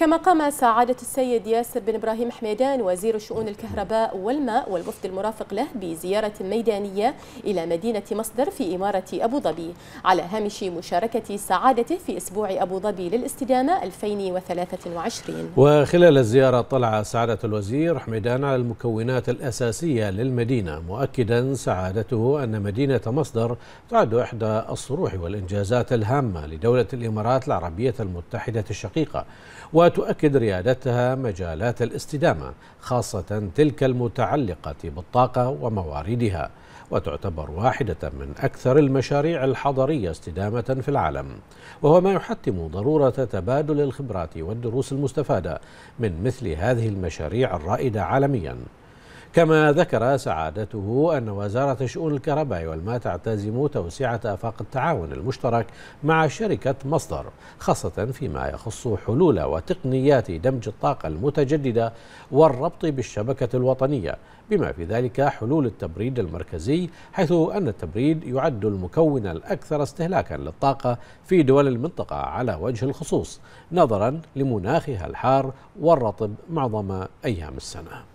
كما قام سعادة السيد ياسر بن إبراهيم حميدان وزير شؤون الكهرباء والماء والوفد المرافق له بزيارة ميدانية إلى مدينة مصدر في إمارة أبو ظبي على هامش مشاركة سعادته في أسبوع أبو ظبي للاستدامة 2023 وخلال الزيارة طلع سعادة الوزير حميدان على المكونات الأساسية للمدينة مؤكدا سعادته أن مدينة مصدر تعد إحدى الصروح والإنجازات الهامة لدولة الإمارات العربية المتحدة الشقيقة وتؤكد ريادتها مجالات الاستدامة خاصة تلك المتعلقة بالطاقة ومواردها وتعتبر واحدة من أكثر المشاريع الحضرية استدامة في العالم وهو ما يحتم ضرورة تبادل الخبرات والدروس المستفادة من مثل هذه المشاريع الرائدة عالمياً كما ذكر سعادته أن وزارة شؤون الكهرباء والماء تعتزم توسعة آفاق التعاون المشترك مع شركة مصدر خاصة فيما يخص حلول وتقنيات دمج الطاقة المتجددة والربط بالشبكة الوطنية بما في ذلك حلول التبريد المركزي حيث أن التبريد يعد المكون الأكثر استهلاكا للطاقة في دول المنطقة على وجه الخصوص نظرا لمناخها الحار والرطب معظم أيام السنة